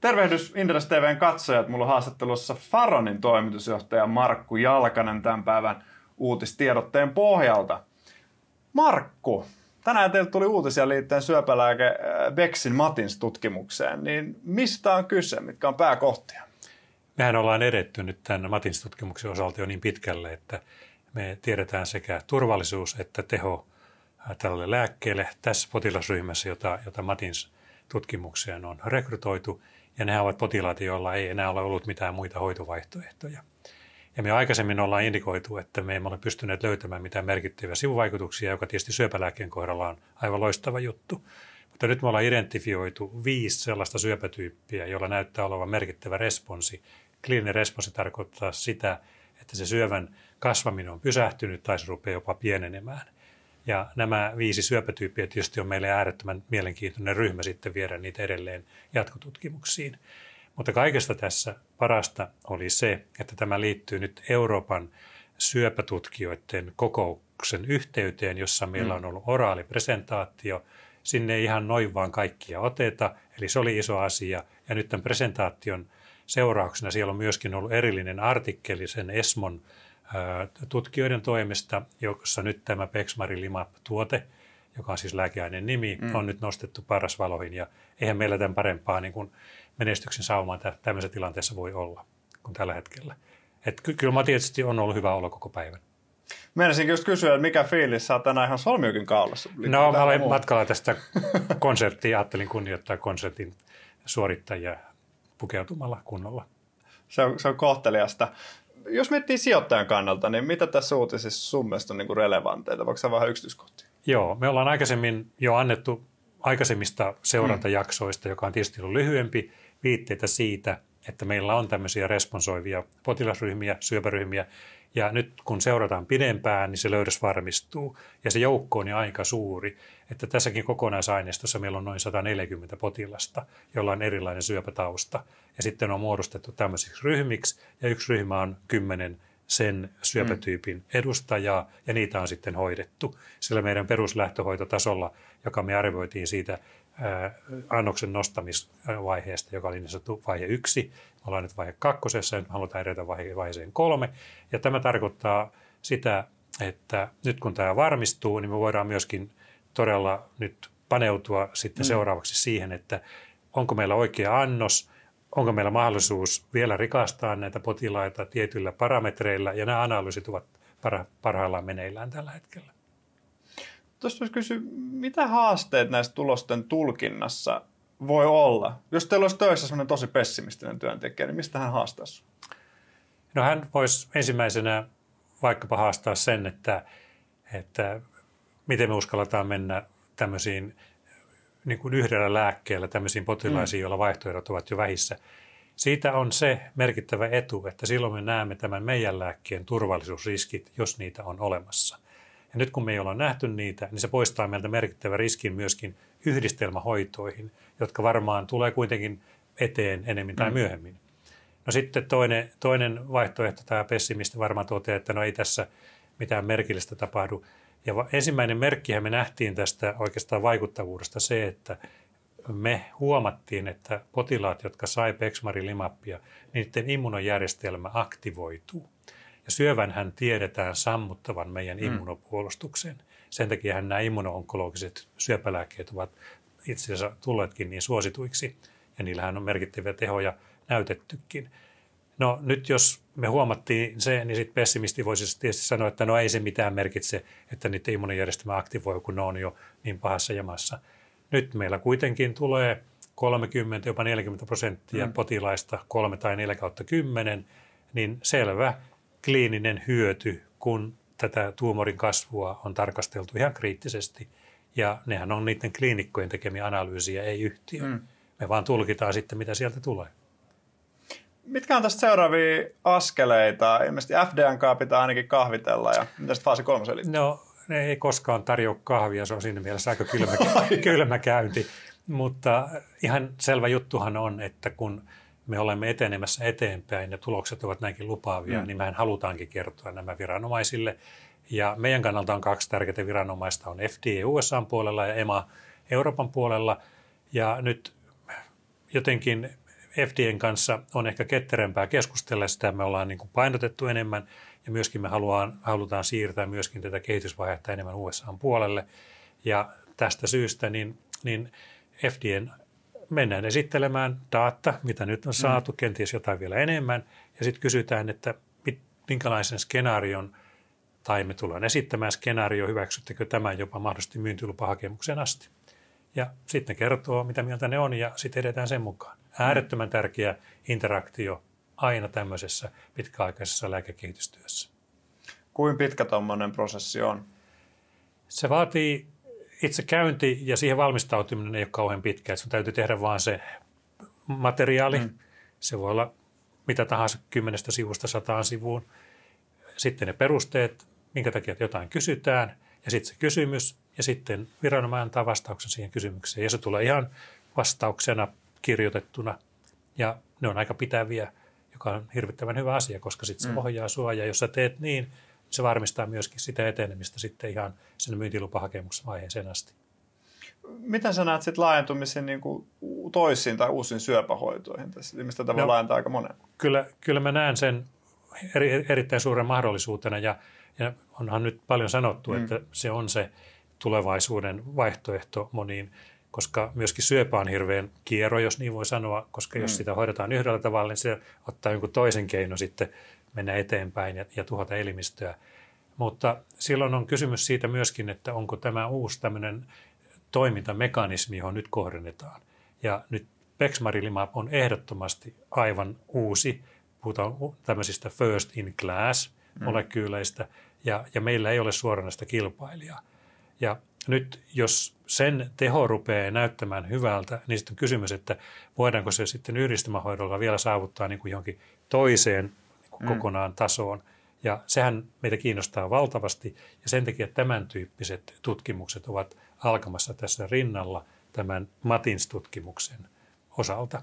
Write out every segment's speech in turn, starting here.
Tervehdys Indres TVn katsojat. Mulla on haastattelussa Faronin toimitusjohtaja Markku Jalkanen tämän päivän uutistiedotteen pohjalta. Markku, tänään teiltä tuli uutisia liittyen syöpälääke äh, Bexin Matins tutkimukseen, niin mistä on kyse, mitkä on pääkohtia? Mehän ollaan edetty nyt tämän Matins tutkimuksen osalta jo niin pitkälle, että me tiedetään sekä turvallisuus että teho äh, tälle lääkkeelle tässä potilasryhmässä, jota, jota Matins tutkimukseen on rekrytoitu – ja nämä ovat potilaat, joilla ei enää ole ollut mitään muita hoitovaihtoehtoja. Ja me aikaisemmin ollaan indikoitu, että me emme ole pystyneet löytämään mitään merkittäviä sivuvaikutuksia, joka tietysti syöpälääkkeen kohdalla on aivan loistava juttu. Mutta nyt me ollaan identifioitu viisi sellaista syöpätyyppiä, jolla näyttää olevan merkittävä responsi. Kliininen responsi tarkoittaa sitä, että se syövän kasvaminen on pysähtynyt tai se rupeaa jopa pienenemään. Ja nämä viisi syöpätyyppiä tietysti on meille äärettömän mielenkiintoinen ryhmä sitten viedä niitä edelleen jatkotutkimuksiin. Mutta kaikesta tässä parasta oli se, että tämä liittyy nyt Euroopan syöpätutkijoiden kokouksen yhteyteen, jossa meillä mm. on ollut oraalipresentaatio. Sinne ei ihan noin vaan kaikkia oteta, eli se oli iso asia. Ja nyt tämän presentaation seurauksena siellä on myöskin ollut erillinen artikkeli sen Esmon tutkijoiden toimesta, jossa nyt tämä Pexmarilimab-tuote, joka on siis lääkeaineen nimi, mm. on nyt nostettu paras valoihin. Ja eihän meillä tämän parempaa niin kuin menestyksen saumaan tämmöisessä tilanteessa voi olla kuin tällä hetkellä. Et ky- kyllä mä tietysti on ollut hyvä olla koko päivän. Mielisinkin just kysyä, että mikä fiilis saa tänään ihan solmiukin kaulassa? No mä olen muu. matkalla tästä konserttiin ajattelin kunnioittaa konsertin suorittajia pukeutumalla kunnolla. Se on, se on kohteliasta jos miettii sijoittajan kannalta, niin mitä tässä uutisessa sun mielestä on niin relevanteita? Voiko se vähän yksityiskohtia? Joo, me ollaan aikaisemmin jo annettu aikaisemmista mm. seurantajaksoista, hmm. joka on tietysti ollut lyhyempi, viitteitä siitä, että meillä on tämmöisiä responsoivia potilasryhmiä, syöpäryhmiä, ja nyt kun seurataan pidempään, niin se löydös varmistuu. Ja se joukko on jo aika suuri. Että tässäkin kokonaisaineistossa meillä on noin 140 potilasta, jolla on erilainen syöpätausta. Ja sitten on muodostettu tämmöisiksi ryhmiksi. Ja yksi ryhmä on kymmenen sen syöpätyypin mm. edustajaa, ja niitä on sitten hoidettu. Sillä meidän peruslähtöhoitotasolla, joka me arvioitiin siitä annoksen nostamisvaiheesta, joka oli niin sanottu vaihe yksi. Me ollaan nyt vaihe kakkosessa ja nyt halutaan edetä vaihe, vaiheeseen kolme. Ja tämä tarkoittaa sitä, että nyt kun tämä varmistuu, niin me voidaan myöskin todella nyt paneutua sitten mm. seuraavaksi siihen, että onko meillä oikea annos, onko meillä mahdollisuus vielä rikastaa näitä potilaita tietyillä parametreilla, ja nämä analyysit ovat parha- parhaillaan meneillään tällä hetkellä. Tuosta olisi kysy, mitä haasteet näistä tulosten tulkinnassa voi olla? Jos teillä olisi töissä sellainen tosi pessimistinen työntekijä, niin mistä hän haastaisi? No hän voisi ensimmäisenä vaikkapa haastaa sen, että, että miten me uskalletaan mennä tämmöisiin niin kuin yhdellä lääkkeellä tämmöisiin potilaisiin, mm. joilla vaihtoehdot ovat jo vähissä. Siitä on se merkittävä etu, että silloin me näemme tämän meidän lääkkeen turvallisuusriskit, jos niitä on olemassa. Ja nyt kun me ei olla nähty niitä, niin se poistaa meiltä merkittävä riskin myöskin yhdistelmähoitoihin, jotka varmaan tulee kuitenkin eteen enemmän tai mm. myöhemmin. No sitten toinen, toinen vaihtoehto, tämä pessimisti varmaan toteaa, että no ei tässä mitään merkillistä tapahdu. Ja ensimmäinen merkkihän me nähtiin tästä oikeastaan vaikuttavuudesta se, että me huomattiin, että potilaat, jotka sai peksmarilimappia, niin niiden immunojärjestelmä aktivoituu. Ja syövänhän tiedetään sammuttavan meidän mm. immunopuolustuksen. Sen takia nämä immunoonkologiset syöpälääkkeet ovat itse asiassa tulleetkin niin suosituiksi. Ja niillähän on merkittäviä tehoja näytettykin. No nyt jos me huomattiin se, niin sitten pessimisti voisi tietysti sanoa, että no ei se mitään merkitse, että niiden immunijärjestelmä aktivoi, kun ne on jo niin pahassa jamassa. Nyt meillä kuitenkin tulee 30, jopa 40 prosenttia mm. potilaista, kolme tai 4 kautta 10, niin selvä kliininen hyöty, kun tätä tuumorin kasvua on tarkasteltu ihan kriittisesti. Ja nehän on niiden kliinikkojen tekemiä analyysiä, ei yhtiö. Mm. Me vaan tulkitaan sitten, mitä sieltä tulee. Mitkä on tästä seuraavia askeleita? Ilmeisesti FDN kanssa pitää ainakin kahvitella ja mitä sitten faasi kolmas eli? No, ne ei koskaan tarjoa kahvia, se on siinä mielessä aika kylmä, kylmä käynti. Mutta ihan selvä juttuhan on, että kun – me olemme etenemässä eteenpäin ja tulokset ovat näinkin lupaavia, mm. niin mehän halutaankin kertoa nämä viranomaisille. Ja meidän kannalta on kaksi tärkeää viranomaista, on FDA USA puolella ja EMA Euroopan puolella. Ja nyt jotenkin FDN kanssa on ehkä ketterempää keskustella, sitä me ollaan niin kuin painotettu enemmän ja myöskin me haluaan, halutaan siirtää myöskin tätä kehitysvaihetta enemmän USA puolelle. Ja tästä syystä niin, niin FDN mennään esittelemään data, mitä nyt on mm. saatu, mm. kenties jotain vielä enemmän, ja sitten kysytään, että mit, minkälaisen skenaarion tai me tullaan esittämään skenaario, hyväksyttekö tämän jopa mahdollisesti myyntilupahakemuksen asti. Ja sitten ne kertoo, mitä mieltä ne on, ja sitten edetään sen mukaan. Mm. Äärettömän tärkeä interaktio aina tämmöisessä pitkäaikaisessa lääkekehitystyössä. Kuin pitkä tuommoinen prosessi on? Se vaatii itse käynti ja siihen valmistautuminen ei ole kauhean pitkä. Että sun täytyy tehdä vaan se materiaali. Mm. Se voi olla mitä tahansa kymmenestä sivusta sataan sivuun. Sitten ne perusteet, minkä takia jotain kysytään, ja sitten se kysymys, ja sitten viranomainen antaa vastauksen siihen kysymykseen. Ja se tulee ihan vastauksena kirjoitettuna, ja ne on aika pitäviä, joka on hirvittävän hyvä asia, koska sitten se mm. ohjaa sua, ja jos sä teet niin – se varmistaa myöskin sitä etenemistä sitten ihan sen myyntilupahakemuksen vaiheeseen asti. Miten sä näet sitten laajentumisen niin kuin toisiin tai uusiin syöpähoitoihin? Tässä mistä tämä no, laajentaa aika monen. Kyllä, kyllä mä näen sen eri, erittäin suuren mahdollisuutena ja, ja onhan nyt paljon sanottu, mm. että se on se tulevaisuuden vaihtoehto moniin, koska myöskin syöpä on hirveän kierro, jos niin voi sanoa, koska mm. jos sitä hoidetaan yhdellä tavalla, niin se ottaa jonkun toisen keino sitten mennä eteenpäin ja, ja tuhota elimistöä. Mutta silloin on kysymys siitä myöskin, että onko tämä uusi tämmöinen toimintamekanismi, johon nyt kohdennetaan. Ja nyt Bexmarilimab on ehdottomasti aivan uusi, puhutaan tämmöisistä first in class mm. molekyyleistä, mm. ja, ja meillä ei ole suoranaista kilpailijaa. Ja nyt jos sen teho rupeaa näyttämään hyvältä, niin sitten on kysymys, että voidaanko se sitten yhdistämähoidolla vielä saavuttaa niin kuin johonkin toiseen Niinku mm. kokonaan tasoon. Ja sehän meitä kiinnostaa valtavasti ja sen takia tämän tyyppiset tutkimukset ovat alkamassa tässä rinnalla tämän Matins tutkimuksen osalta.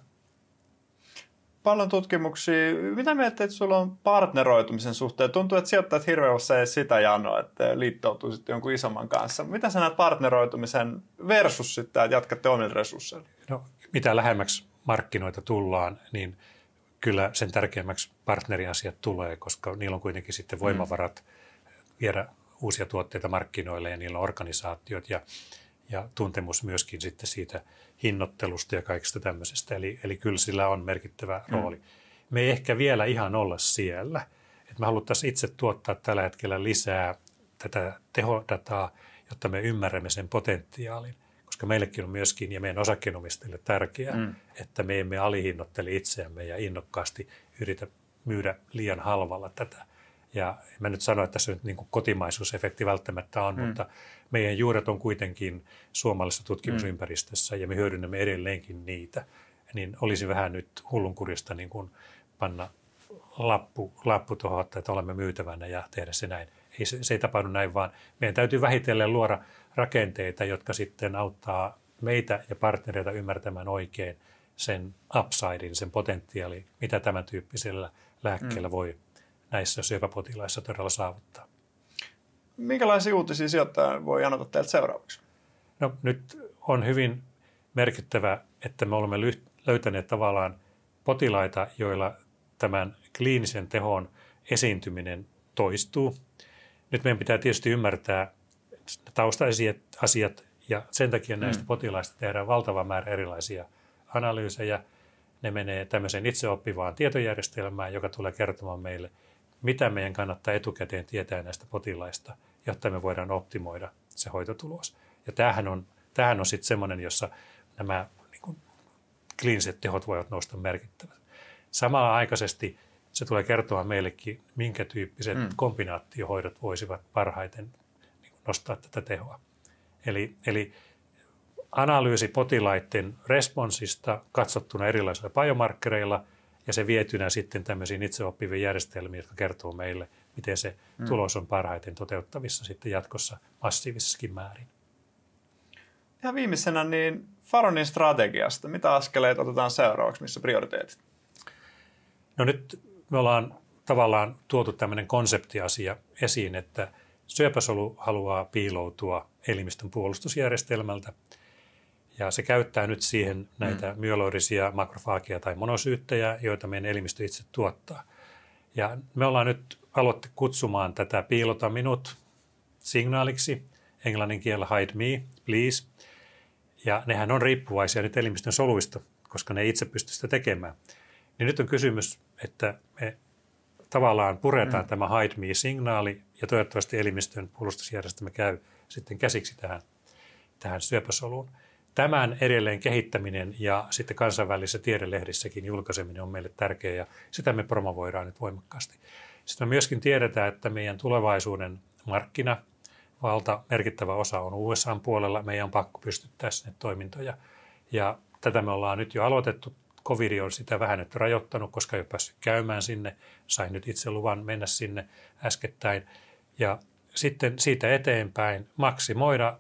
Paljon tutkimuksia. Mitä mieltä, että sulla on partneroitumisen suhteen? Tuntuu, että sijoittajat hirveän usein sitä janoa, että liittoutuu sitten jonkun isomman kanssa. Mitä sä näet partneroitumisen versus sitten, että jatkatte omilla resursseilla? No, mitä lähemmäksi markkinoita tullaan, niin – kyllä sen tärkeämmäksi partneriasiat tulee, koska niillä on kuitenkin sitten mm. voimavarat viedä uusia tuotteita markkinoille ja niillä on organisaatiot ja, ja tuntemus myöskin sitten siitä hinnoittelusta ja kaikesta tämmöisestä. Eli, eli kyllä sillä on merkittävä mm. rooli. Me ei ehkä vielä ihan olla siellä. Et me haluttaisiin itse tuottaa tällä hetkellä lisää tätä tehodataa, jotta me ymmärrämme sen potentiaalin koska meillekin on myöskin ja meidän osakkeenomistajille tärkeää, mm. että me emme alihinnoittele itseämme ja innokkaasti yritä myydä liian halvalla tätä. Ja mä nyt sano, että tässä nyt niin kotimaisuusefekti välttämättä on, mm. mutta meidän juuret on kuitenkin suomalaisessa tutkimusympäristössä mm. ja me hyödynnämme edelleenkin niitä. Niin olisi vähän nyt hullunkurista niin kuin panna lappu, lappu tuohon, että olemme myytävänä ja tehdä se näin. Ei, se, se ei tapahdu näin, vaan meidän täytyy vähitellen luoda – rakenteita, jotka sitten auttaa meitä ja partnereita ymmärtämään oikein sen upsidein, sen potentiaali, mitä tämän tyyppisellä lääkkeellä mm. voi näissä syöpäpotilaissa todella saavuttaa. Minkälaisia uutisia sieltä voi anota teiltä seuraavaksi? No, nyt on hyvin merkittävä, että me olemme löytäneet tavallaan potilaita, joilla tämän kliinisen tehon esiintyminen toistuu. Nyt meidän pitää tietysti ymmärtää asiat ja sen takia näistä mm. potilaista tehdään valtava määrä erilaisia analyysejä. Ne menee tämmöiseen itseoppivaan tietojärjestelmään, joka tulee kertomaan meille, mitä meidän kannattaa etukäteen tietää näistä potilaista, jotta me voidaan optimoida se hoitotulos. Ja tämähän on, tämähän on sitten semmoinen, jossa nämä niin kuin, kliiniset tehot voivat nousta merkittävästi. Samalla aikaisesti se tulee kertoa meillekin, minkä tyyppiset mm. kombinaatiohoidot voisivat parhaiten nostaa tätä tehoa. Eli, eli analyysi potilaiden responsista katsottuna erilaisilla biomarkkereilla ja se vietynä sitten tämmöisiin itseoppiviin järjestelmiin, jotka kertoo meille, miten se mm. tulos on parhaiten toteuttavissa sitten jatkossa massiivisessakin määrin. Ja viimeisenä niin Faronin strategiasta. Mitä askeleet otetaan seuraavaksi, missä prioriteetit? No nyt me ollaan tavallaan tuotu tämmöinen konseptiasia esiin, että – Syöpäsolu haluaa piiloutua elimistön puolustusjärjestelmältä ja se käyttää nyt siihen mm. näitä mm. myoloidisia makrofaagia tai monosyyttejä, joita meidän elimistö itse tuottaa. Ja me ollaan nyt aloitte kutsumaan tätä piilota minut signaaliksi, englannin kielellä hide me, please. Ja nehän on riippuvaisia nyt elimistön soluista, koska ne ei itse pysty sitä tekemään. Niin nyt on kysymys, että me tavallaan puretaan mm. tämä hide me-signaali ja toivottavasti elimistön puolustusjärjestelmä käy sitten käsiksi tähän, tähän syöpäsoluun. Tämän edelleen kehittäminen ja sitten kansainvälisissä tiedelehdissäkin julkaiseminen on meille tärkeää ja sitä me promovoidaan nyt voimakkaasti. Sitten me myöskin tiedetään, että meidän tulevaisuuden markkina, valta, merkittävä osa on USA puolella. Meidän on pakko pystyttää sinne toimintoja ja tätä me ollaan nyt jo aloitettu covid on sitä vähän nyt rajoittanut, koska ei ole päässyt käymään sinne. Sain nyt itse luvan mennä sinne äskettäin. Ja sitten siitä eteenpäin maksimoida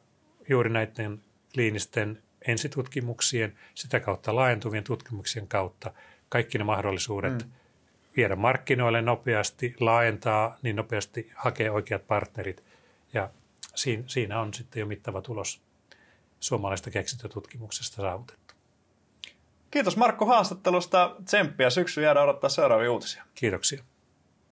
juuri näiden kliinisten ensitutkimuksien, sitä kautta laajentuvien tutkimuksien kautta kaikki ne mahdollisuudet mm. viedä markkinoille nopeasti, laajentaa niin nopeasti, hakea oikeat partnerit. Ja siinä on sitten jo mittava tulos suomalaista keksintötutkimuksesta saavutettu. Kiitos Markku haastattelusta. Tsemppiä syksy jäädä odottaa seuraavia uutisia. Kiitoksia.